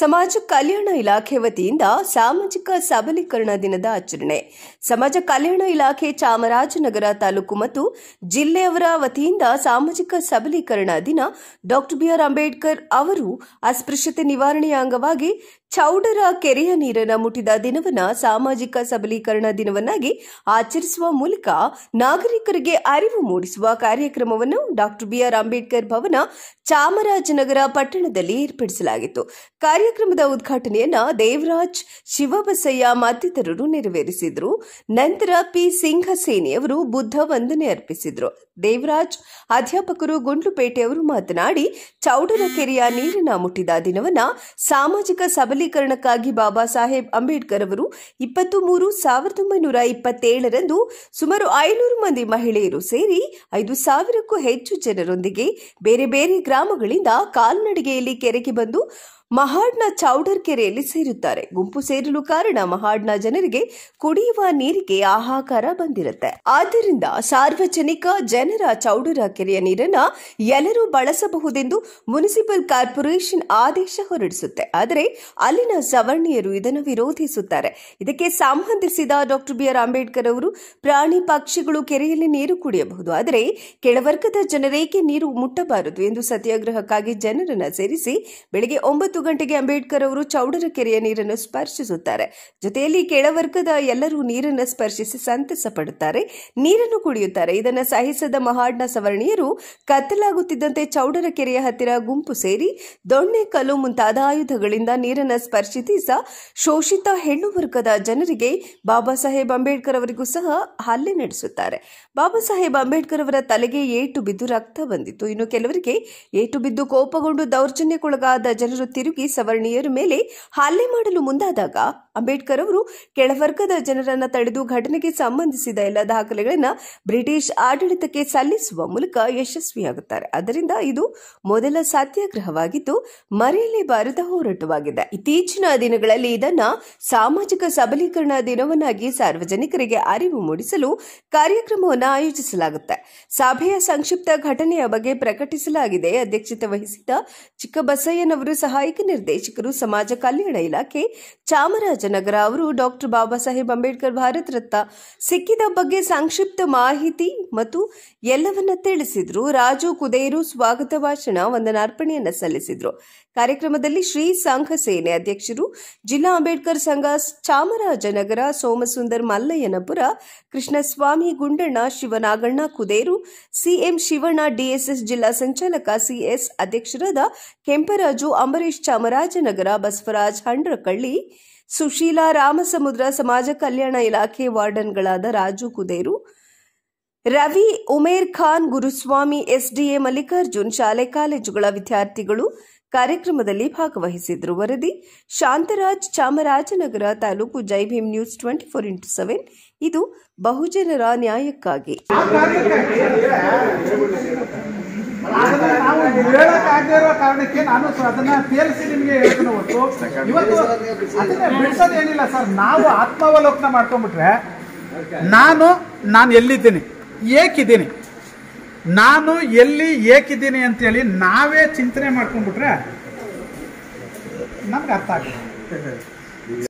ಸಮಾಜ ಕಲ್ಯಾಣ ಇಲಾಖೆ ವತಿಯಿಂದ ಸಾಮಾಜಿಕ ಸಬಲೀಕರಣ ದಿನದ ಆಚರಣೆ ಸಮಾಜ ಕಲ್ಯಾಣ ಇಲಾಖೆ ಚಾಮರಾಜನಗರ ತಾಲೂಕು ಮತ್ತು ಜಿಲ್ಲೆಯವರ ವತಿಯಿಂದ ಸಾಮಾಜಿಕ ಸಬಲೀಕರಣ ದಿನ ಡಾಕ್ಟರ್ ಬಿಆರ್ ಅಂಬೇಡ್ಕರ್ ಅವರು ಅಸ್ಪೃಶ್ಯತೆ ನಿವಾರಣೆಯ ಅಂಗವಾಗಿ ಚೌಡರ ಕೆರೆಯ ನೀರನ್ನು ಮುಟ್ಟಿದ ದಿನವನ್ನ ಸಾಮಾಜಿಕ ಸಬಲೀಕರಣ ದಿನವನ್ನಾಗಿ ಆಚರಿಸುವ ಮೂಲಕ ನಾಗರಿಕರಿಗೆ ಅರಿವು ಮೂಡಿಸುವ ಕಾರ್ಯಕ್ರಮವನ್ನು ಡಾಕ್ಟರ್ ಬಿಆರ್ ಅಂಬೇಡ್ಕರ್ ಭವನ ಚಾಮರಾಜನಗರ ಪಟ್ಟಣದಲ್ಲಿ ಏರ್ಪಡಿಸಲಾಗಿತ್ತು ಕಾರ್ಯಕ್ರಮದ ಉದ್ಘಾಟನೆಯನ್ನ ದೇವರಾಜ್ ಶಿವಬಸಯ್ಯ ಮತ್ತಿತರರು ನೆರವೇರಿಸಿದರು ನಂತರ ಪಿ ಸಿಂಹಸೇನೆಯವರು ಬುದ್ಧ ವಂದನೆ ಅರ್ಪಿಸಿದರು ದೇವರಾಜ್ ಅಧ್ಯಾಪಕರು ಗುಂಡ್ಲುಪೇಟೆಯವರು ಮಾತನಾಡಿ ಚೌಡರ ಕೆರೆಯ ನೀರಿನ ಮುಟ್ಟಿದ ದಿನವನ್ನ ಸಾಮಾಜಿಕ ಸಬಲೀಕರಣ ಸಬಲೀಕರಣಕ್ಕಾಗಿ ಬಾಬಾ ಸಾಹೇಬ್ ಅಂಬೇಡ್ಕರ್ ಅವರು ಇಪ್ಪತ್ತು ಮೂರು ಸಾವಿರದ ಒಂಬೈನೂರ ಇಪ್ಪತ್ತೇಳರಂದು ಸುಮಾರು ಐನೂರು ಮಂದಿ ಮಹಿಳೆಯರು ಸೇರಿ ಐದು ಸಾವಿರಕ್ಕೂ ಹೆಚ್ಚು ಜನರೊಂದಿಗೆ ಬೇರೆ ಬೇರೆ ಗ್ರಾಮಗಳಿಂದ ಕಾಲ್ನಡಿಗೆಯಲ್ಲಿ ಕೆರೆಗೆ ಬಂದು ಮಹಾಡ್ನ ಚೌಡರ್ ಕೆರೆಯಲ್ಲಿ ಸೇರುತ್ತಾರೆ ಗುಂಪು ಸೇರಲು ಕಾರಣ ಮಹಾಡ್ನ ಜನರಿಗೆ ಕುಡಿಯುವ ನೀರಿಗೆ ಆಹಾಕಾರ ಬಂದಿರುತ್ತೆ ಆದ್ದರಿಂದ ಸಾರ್ವಜನಿಕ ಜನರ ಚೌಡರ ಕೆರೆಯ ನೀರನ್ನ ಎಲ್ಲರೂ ಬಳಸಬಹುದೆಂದು ಮುನಿಸಿಪಲ್ ಕಾರ್ಪೊರೇಷನ್ ಆದೇಶ ಹೊರಡಿಸುತ್ತೆ ಆದರೆ ಅಲ್ಲಿನ ಸವರ್ಣೀಯರು ಇದನ್ನು ವಿರೋಧಿಸುತ್ತಾರೆ ಇದಕ್ಕೆ ಸಂಬಂಧಿಸಿದ ಡಾಕ್ಟರ್ ಬಿಆರ್ ಅಂಬೇಡ್ಕರ್ ಅವರು ಪ್ರಾಣಿ ಪಕ್ಷಿಗಳು ಕೆರೆಯಲ್ಲಿ ನೀರು ಕುಡಿಯಬಹುದು ಆದರೆ ಕೆಳವರ್ಗದ ಜನರೇಕೆ ನೀರು ಮುಟ್ಟಬಾರದು ಎಂದು ಸತ್ಯಾಗ್ರಹಕ್ಕಾಗಿ ಜನರನ್ನು ಸೇರಿಸಿ ಬೆಳಗ್ಗೆ ಒಂಬತ್ತು ಗಂಟೆಗೆ ಅಂಬೇಡ್ಕರ್ ಅವರು ಚೌಡರ ಕೆರೆಯ ನೀರನ್ನು ಸ್ಪರ್ಶಿಸುತ್ತಾರೆ ಜೊತೆಯಲ್ಲಿ ಕೆಳವರ್ಗದ ಎಲ್ಲರೂ ನೀರನ್ನು ಸ್ಪರ್ಶಿಸಿ ಸಂತಸ ಪಡುತ್ತಾರೆ ನೀರನ್ನು ಕುಡಿಯುತ್ತಾರೆ ಇದನ್ನು ಸಹಿಸದ ಮಹಾಡ್ನ ಸವರ್ಣೀಯರು ಕತ್ತಲಾಗುತ್ತಿದ್ದಂತೆ ಚೌಡರ ಕೆರೆಯ ಹತ್ತಿರ ಗುಂಪು ಸೇರಿ ದೊಣ್ಣೆ ಕಲ್ಲು ಮುಂತಾದ ಆಯುಧಗಳಿಂದ ನೀರನ್ನು ಸಹ ಶೋಷಿತ ಹೆಣ್ಣು ವರ್ಗದ ಜನರಿಗೆ ಬಾಬಾ ಸಾಹೇಬ್ ಅಂಬೇಡ್ಕರ್ ಅವರಿಗೂ ಸಹ ಹಲ್ಲೆ ನಡೆಸುತ್ತಾರೆ ಬಾಬಾ ಸಾಹೇಬ್ ಅಂಬೇಡ್ಕರ್ ಅವರ ತಲೆಗೆ ಏಟು ಬಿದ್ದು ರಕ್ತ ಬಂದಿತ್ತು ಇನ್ನು ಕೆಲವರಿಗೆ ಏಟು ಬಿದ್ದು ಕೋಪಗೊಂಡು ದೌರ್ಜನ್ಯಕ್ಕೊಳಗಾದ ಜನರು ತಿರುಗಿ ಸವರ್ಣೀಯರ ಮೇಲೆ ಹಲ್ಲೆ ಮಾಡಲು ಮುಂದಾದಾಗ ಅಂಬೇಡ್ಕರ್ ಅವರು ಕೆಳವರ್ಗದ ಜನರನ್ನು ತಡೆದು ಘಟನೆಗೆ ಸಂಬಂಧಿಸಿದ ಎಲ್ಲ ದಾಖಲೆಗಳನ್ನು ಬ್ರಿಟಿಷ್ ಆಡಳಿತಕ್ಕೆ ಸಲ್ಲಿಸುವ ಮೂಲಕ ಯಶಸ್ವಿಯಾಗುತ್ತಾರೆ ಅದರಿಂದ ಇದು ಮೊದಲ ಸತ್ಯಾಗ್ರಹವಾಗಿದ್ದು ಮರೆಯಲೇಬಾರದ ಹೋರಾಟವಾಗಿದೆ ಇತ್ತೀಚಿನ ದಿನಗಳಲ್ಲಿ ಇದನ್ನ ಸಾಮಾಜಿಕ ಸಬಲೀಕರಣ ದಿನವನ್ನಾಗಿ ಸಾರ್ವಜನಿಕರಿಗೆ ಅರಿವು ಮೂಡಿಸಲು ಕಾರ್ಯಕ್ರಮವನ್ನು ಆಯೋಜಿಸಲಾಗುತ್ತೆ ಸಭೆಯ ಸಂಕ್ಷಿಪ್ತ ಘಟನೆಯ ಬಗ್ಗೆ ಪ್ರಕಟಿಸಲಾಗಿದೆ ಅಧ್ಯಕ್ಷತೆ ವಹಿಸಿದ ಚಿಕ್ಕಬಸಯ್ಯನವರು ಸಹಾಯಕ ನಿರ್ದೇಶಕರು ಸಮಾಜ ಕಲ್ಯಾಣ ಇಲಾಖೆ ಚಾಮರಾಜ ರಾಜನಗರ ಅವರು ಡಾಕ್ಟರ್ ಬಾಬಾ ಸಾಹೇಬ್ ಅಂಬೇಡ್ಕರ್ ಭಾರತ ರತ್ನ ಸಿಕ್ಕಿದ ಬಗ್ಗೆ ಸಂಕ್ಷಿಪ್ತ ಮಾಹಿತಿ ಮತ್ತು ಎಲ್ಲವನ್ನ ತಿಳಿಸಿದ್ರು ರಾಜು ಕುದೇರು ಸ್ವಾಗತ ಭಾಷಣ ವಂದನಾರ್ಪಣೆಯನ್ನು ಸಲ್ಲಿಸಿದ್ರು ಕಾರ್ಯಕ್ರಮದಲ್ಲಿ ಶ್ರೀ ಸಂಘ ಸೇನೆ ಅಧ್ಯಕ್ಷರು ಜಿಲ್ಲಾ ಅಂಬೇಡ್ಕರ್ ಸಂಘ ಚಾಮರಾಜನಗರ ಸೋಮಸುಂದರ್ ಮಲ್ಲಯ್ಯನಪುರ ಕೃಷ್ಣಸ್ವಾಮಿ ಗುಂಡಣ್ಣ ಶಿವನಾಗಣ್ಣ ಕುದೇರು ಸಿಎಂ ಶಿವಣ್ಣ ಡಿಎಸ್ಎಸ್ ಜಿಲ್ಲಾ ಸಂಚಾಲಕ ಸಿಎಸ್ ಅಧ್ಯಕ್ಷರಾದ ಕೆಂಪರಾಜು ಅಂಬರೀಶ್ ಚಾಮರಾಜನಗರ ಬಸವರಾಜ್ ಹಂಡ್ರಕಳ್ಳಿ ಸುಶೀಲಾ ರಾಮಸಮುದ್ರ ಸಮಾಜ ಕಲ್ಯಾಣ ಇಲಾಖೆ ವಾರ್ಡನ್ಗಳಾದ ರಾಜು ಕುದೇರು ರವಿ ಉಮೇರ್ ಖಾನ್ ಗುರುಸ್ವಾಮಿ ಎಸ್ಡಿಎ ಮಲ್ಲಿಕಾರ್ಜುನ್ ಶಾಲೆ ಕಾಲೇಜುಗಳ ವಿದ್ಯಾರ್ಥಿಗಳು ಕಾರ್ಯಕ್ರಮದಲ್ಲಿ ಭಾಗವಹಿಸಿದ್ರು ವರದಿ ಶಾಂತರಾಜ್ ಚಾಮರಾಜನಗರ ತಾಲೂಕು Jai Bhim news twenty four into seven ಇದು ಬಹುಜನರ ನ್ಯಾಯಕ್ಕಾಗಿ ಆಗದೆ ಇರೋ ಕಾರಣಕ್ಕೆ ನಾನು ಅದನ್ನ ತೇರಿಸಿ ನಿಮಗೆ ಹೇಳ್ತೀನಿ ಹೊತ್ತು ಇವತ್ತು ಅದನ್ನ ಬಿಡ್ಸೋದೇನಿಲ್ಲ ಸರ್ ನಾವು ಆತ್ಮಾವಲೋಕನ ಮಾಡ್ಕೊಂಡ್ಬಿಟ್ರೆ ನಾನು ನಾನು ಎಲ್ಲಿದ್ದೀನಿ ಏಕಿದ್ದೀನಿ ನಾನು ಎಲ್ಲಿ ಏಕಿದ್ದೀನಿ ಅಂತೇಳಿ ನಾವೇ ಚಿಂತನೆ ಮಾಡ್ಕೊಂಡ್ಬಿಟ್ರೆ ನಮ್ಗೆ ಅರ್ಥ ಆಗುತ್ತೆ